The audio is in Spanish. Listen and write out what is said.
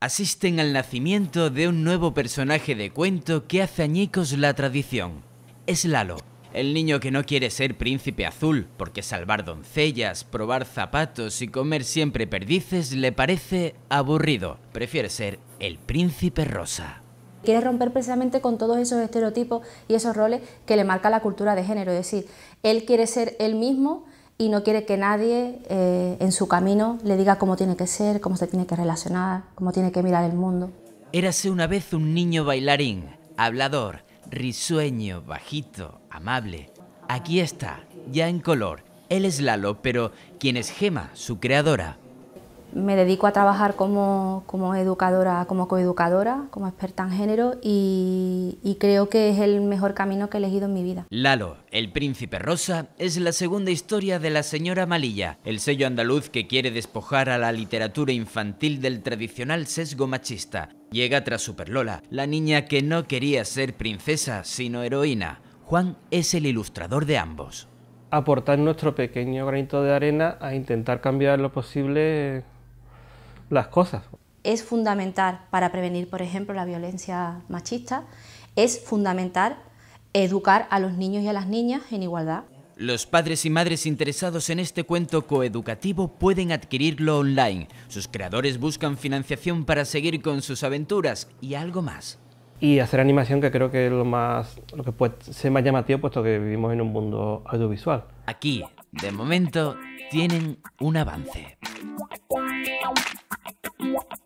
asisten al nacimiento de un nuevo personaje de cuento que hace añicos la tradición. Es Lalo, el niño que no quiere ser príncipe azul, porque salvar doncellas, probar zapatos y comer siempre perdices le parece aburrido. Prefiere ser el príncipe rosa. Quiere romper precisamente con todos esos estereotipos y esos roles que le marca la cultura de género. Es decir, él quiere ser él mismo y no quiere que nadie eh, en su camino le diga cómo tiene que ser, cómo se tiene que relacionar, cómo tiene que mirar el mundo. Érase una vez un niño bailarín, hablador, risueño, bajito, amable. Aquí está, ya en color. Él es Lalo, pero quien es Gema, su creadora me dedico a trabajar como, educadora, como coeducadora, como experta en género y, y, creo que es el mejor camino que he elegido en mi vida. Lalo, el príncipe rosa, es la segunda historia de la señora Malilla, el sello andaluz que quiere despojar a la literatura infantil del tradicional sesgo machista. Llega tras Superlola, la niña que no quería ser princesa sino heroína. Juan es el ilustrador de ambos aportar nuestro pequeño granito de arena a intentar cambiar lo posible las cosas. Es fundamental para prevenir, por ejemplo, la violencia machista, es fundamental educar a los niños y a las niñas en igualdad. Los padres y madres interesados en este cuento coeducativo pueden adquirirlo online. Sus creadores buscan financiación para seguir con sus aventuras y algo más. Y hacer animación que creo que es lo más lo que se ser más llamativo puesto que vivimos en un mundo audiovisual. Aquí, de momento, tienen un avance. Yeah.